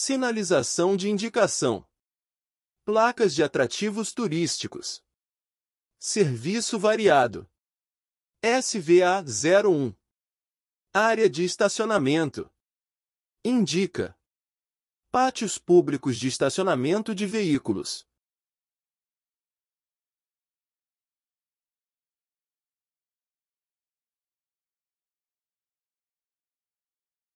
Sinalização de indicação. Placas de atrativos turísticos. Serviço variado. SVA 01. Área de estacionamento. Indica. Pátios públicos de estacionamento de veículos.